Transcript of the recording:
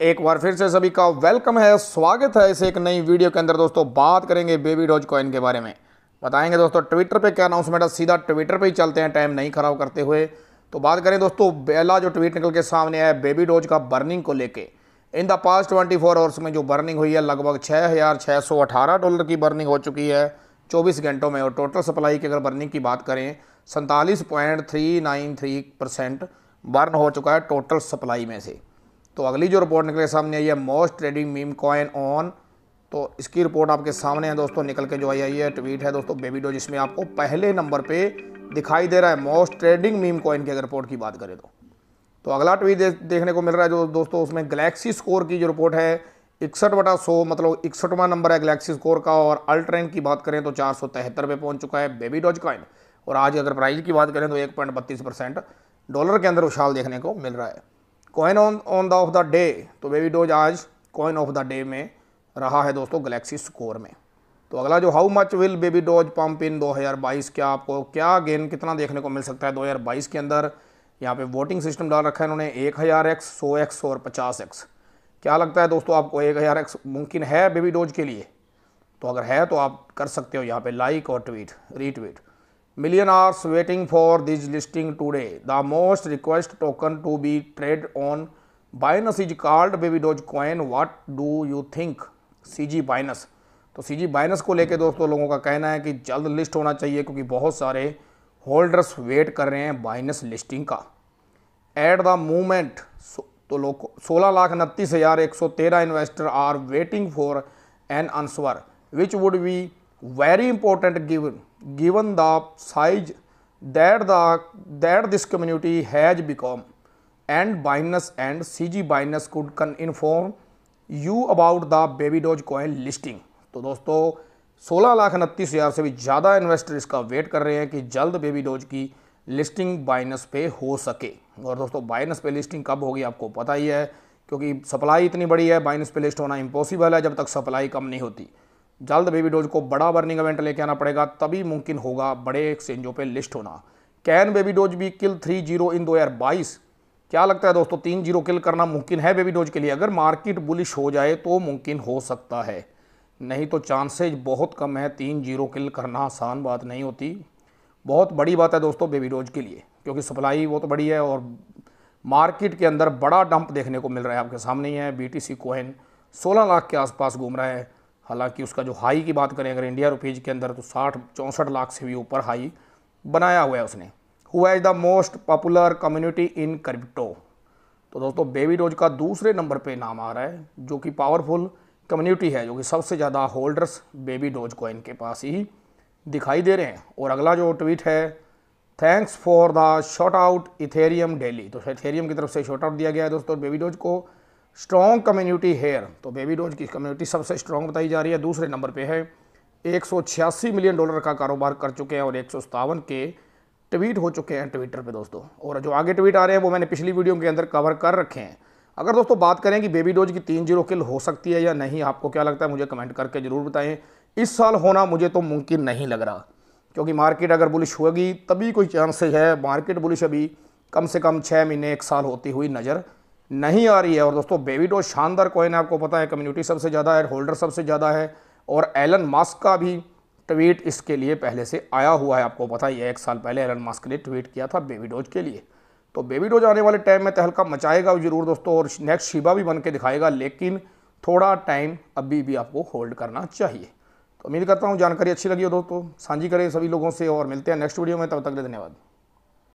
एक बार फिर से सभी का वेलकम है स्वागत है इस एक नई वीडियो के अंदर दोस्तों बात करेंगे बेबी डॉज कॉइन के बारे में बताएंगे दोस्तों ट्विटर पे क्या अनाउंसमेंट है सीधा ट्विटर पे ही चलते हैं टाइम नहीं खराब करते हुए तो बात करें दोस्तों बेला जो ट्वीट निकल के सामने आया बेबी डॉज का बर्निंग को लेकर in the past twenty four hours में जो बर्निंग हुई है लगभग छः हज़ार छः सौ अठारह डॉलर की बर्निंग हो चुकी है चौबीस घंटों में और टोटल सप्लाई की अगर बर्निंग की बात करें सैंतालीस point three nine three percent burn हो चुका है टोटल सप्लाई में से तो अगली जो रिपोर्ट निकले सामने आई है most trading meme coin on तो इसकी रिपोर्ट आपके सामने है दोस्तों निकल के जो आई आई है ट्वीट है दोस्तों बेबी डो जिसमें आपको पहले नंबर पे दिखाई दे रहा है मोस्ट ट्रेडिंग मीम कॉइन की अगर रिपोर्ट की बात करें तो तो अगला ट्वीट देखने को मिल रहा है जो दोस्तों उसमें गलेक्सी स्कोर की जो रिपोर्ट है इकसठ बटा सौ मतलब इकसठवां नंबर है गलेक्सी स्कोर का और अल्ट्रेन की बात करें तो चार सौ तिहत्तर पे पहुंच चुका है बेबी डॉज कॉइन और आज अगर प्राइस की बात करें तो एक पॉइंट बत्तीस परसेंट डॉलर के अंदर उछाल देखने को मिल रहा है coin on on the of the day तो बेबी डोज आज कॉइन ऑफ द डे में रहा है दोस्तों गलेक्सी स्कोर में तो अगला जो how much will baby doge pump in 2022 क्या आपको क्या गेन कितना देखने को मिल सकता है 2022 के अंदर यहाँ पे वोटिंग सिस्टम डाल रखा है इन्होंने एक हज़ार एक्स सौ एक्स और पचास एक्स क्या लगता है दोस्तों आपको एक हज़ार एक्स मुमकिन है बेबी डोज के लिए तो अगर है तो आप कर सकते हो यहाँ पे लाइक और tweet retweet millionaires waiting for this listing today. The most request token to be Binance on Binance is called baby what What do you think? CG Binance. तो सी जी बाइनस को लेके दोस्तों लोगों का कहना है कि जल्द लिस्ट होना चाहिए क्योंकि बहुत सारे होल्डर्स वेट कर रहे हैं बाइनस लिस्टिंग का एट द मोमेंट तो लोग सोलह लाख उनतीस हज़ार एक सौ तेरह investor are waiting for an answer which would be very important given given the size that that this community has become and Binance and C Z Binance could could inform you about the baby doge coin listing तो दोस्तों सोलह लाख उनतीस हज़ार से भी ज़्यादा investor इसका wait कर रहे हैं कि जल्द बेबी डोज की लिस्टिंग बाइनस पे हो सके और दोस्तों बाइनस पे लिस्टिंग कब होगी आपको पता ही है क्योंकि सप्लाई इतनी बड़ी है बाइनस पे लिस्ट होना इम्पॉसिबल है जब तक सप्लाई कम नहीं होती जल्द बेबी डोज को बड़ा बर्निंग इवेंट लेके आना पड़ेगा तभी मुमकिन होगा बड़े एक्सचेंजों पे लिस्ट होना कैन बेबी डोज भी किल थ्री जीरो इन दो हज़ार बाईस क्या लगता है दोस्तों तीन जीरो किल करना मुमकिन है बेबी डोज के लिए अगर मार्केट बुलिश हो जाए तो मुमकिन हो सकता है नहीं तो चांसेज बहुत कम है तीन जीरो किल करना आसान बात नहीं होती बहुत बड़ी बात है दोस्तों बेबी डोज के लिए क्योंकि सप्लाई बहुत तो बड़ी है और मार्केट के अंदर बड़ा डंप देखने को मिल रहा है आपके सामने ही है बी टी सी कोहन सोलह लाख के आसपास घूम रहा है हालांकि उसका जो हाई की बात करें अगर इंडिया रुपीज़ के अंदर तो साठ चौंसठ लाख से भी ऊपर हाई बनाया हुआ है उसने हुआ is the most popular community in crypto तो दोस्तों बेबी डोज का दूसरे नंबर पे नाम आ रहा है जो कि पावरफुल कम्युनिटी है जो कि सबसे ज़्यादा होल्डर्स बेबी डोज को इनके पास ही दिखाई दे रहे हैं और अगला जो ट्वीट है thanks for the shout out Ethereum daily तो इथेरियम की तरफ से शॉर्ट आउट दिया गया है दोस्तों बेबी डोज को स्ट्रॉन्ग कम्युनिटी हेयर तो बेबी डोज की कम्युनिटी सबसे स्ट्रॉन्ग बताई जा रही है दूसरे नंबर पे है एक मिलियन डॉलर का कारोबार कर चुके हैं और एक के ट्वीट हो चुके हैं ट्विटर पे दोस्तों और जो आगे ट्वीट आ रहे हैं वो मैंने पिछली वीडियो के अंदर कवर कर रखे हैं अगर दोस्तों बात करें कि बेबी डोज की तीन जीरो किल हो सकती है या नहीं आपको क्या लगता है मुझे कमेंट करके ज़रूर बताएं इस साल होना मुझे तो मुमकिन नहीं लग रहा क्योंकि मार्केट अगर बुलिश होगी तभी कोई चांसेज है मार्केट बुलिश अभी कम से कम छः महीने एक साल होती हुई नज़र नहीं आ रही है और दोस्तों डोज शानदार कॉइन आपको पता है कम्युनिटी सबसे ज़्यादा है होल्डर सबसे ज़्यादा है और एलन मास्क का भी ट्वीट इसके लिए पहले से आया हुआ है आपको पता ही है एक साल पहले एलन मास्क ने ट्वीट किया था बेबीडोज के लिए तो बेबीडोज आने वाले टाइम में तहलका मचाएगा जरूर दोस्तों और नेक्स्ट शिबा भी बन के दिखाएगा लेकिन थोड़ा टाइम अभी भी आपको होल्ड करना चाहिए तो उम्मीद करता हूँ जानकारी अच्छी लगी हो दोस्तों साझी करें सभी लोगों से और मिलते हैं नेक्स्ट वीडियो में तब तक धन्यवाद